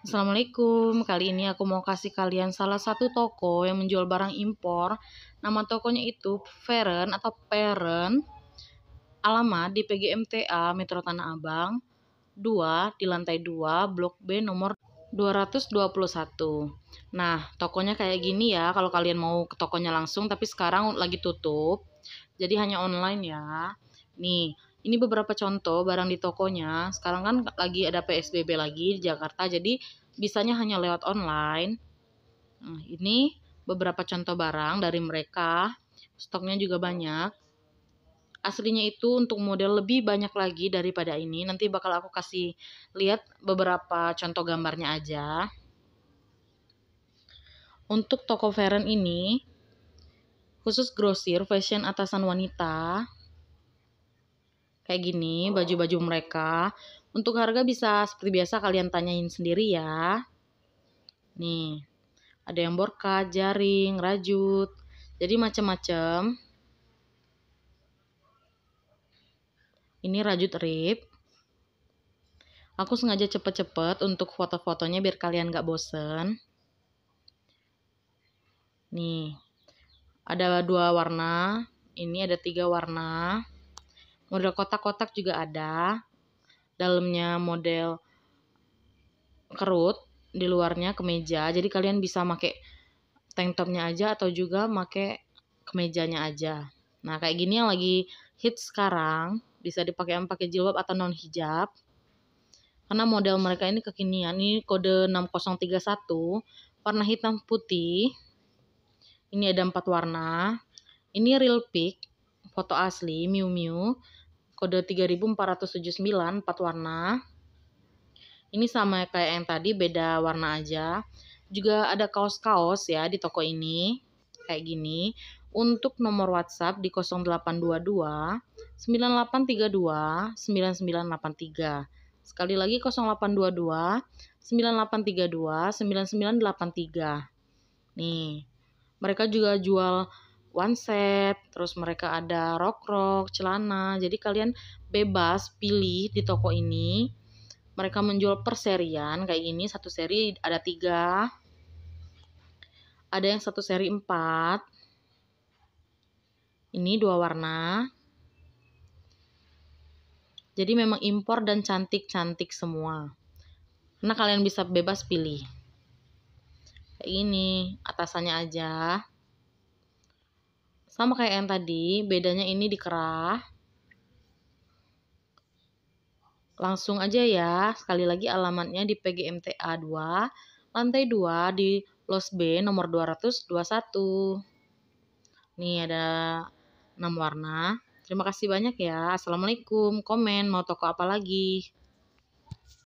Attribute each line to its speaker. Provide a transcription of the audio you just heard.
Speaker 1: Assalamualaikum, kali ini aku mau kasih kalian salah satu toko yang menjual barang impor Nama tokonya itu Feren atau Peren Alamat di PGMTA Metro Tanah Abang 2 di lantai 2 Blok B nomor 221 Nah, tokonya kayak gini ya kalau kalian mau ke tokonya langsung tapi sekarang lagi tutup Jadi hanya online ya Nih, ini beberapa contoh barang di tokonya. Sekarang kan lagi ada PSBB lagi di Jakarta, jadi bisanya hanya lewat online. Nah, ini beberapa contoh barang dari mereka. Stoknya juga banyak. Aslinya itu untuk model lebih banyak lagi daripada ini. Nanti bakal aku kasih lihat beberapa contoh gambarnya aja. Untuk toko Feren ini, khusus grosir, fashion atasan wanita, kayak gini oh. baju-baju mereka. Untuk harga bisa seperti biasa kalian tanyain sendiri ya. Nih, ada yang borkat, jaring, rajut. Jadi macam-macam. Ini rajut rib. Aku sengaja cepet-cepet untuk foto-fotonya biar kalian gak bosen. Nih, ada dua warna. Ini ada tiga warna model kotak-kotak juga ada dalamnya model kerut di luarnya kemeja jadi kalian bisa make tank topnya aja atau juga pakai kemejanya aja nah kayak gini yang lagi hit sekarang bisa dipakai pakai jilbab atau non hijab karena model mereka ini kekinian ini kode 6031 warna hitam putih ini ada empat warna ini real pic foto asli Miu Miu kode 3479 4 warna ini sama kayak yang tadi beda warna aja juga ada kaos-kaos ya di toko ini kayak gini untuk nomor WhatsApp di 0822 9832 9983 sekali lagi 0822 9832 9983 nih mereka juga jual one set, terus mereka ada rok-rok, celana. Jadi kalian bebas pilih di toko ini. Mereka menjual perserian kayak gini, satu seri ada tiga, ada yang satu seri empat. Ini dua warna. Jadi memang impor dan cantik-cantik semua. Nah kalian bisa bebas pilih. Kayak ini, atasannya aja. Sama kayak yang tadi, bedanya ini dikerah Langsung aja ya, sekali lagi alamatnya di PGMTA 2, lantai 2 di Los B nomor 221. Nih ada 6 warna. Terima kasih banyak ya. Assalamualaikum. Komen mau toko apa lagi?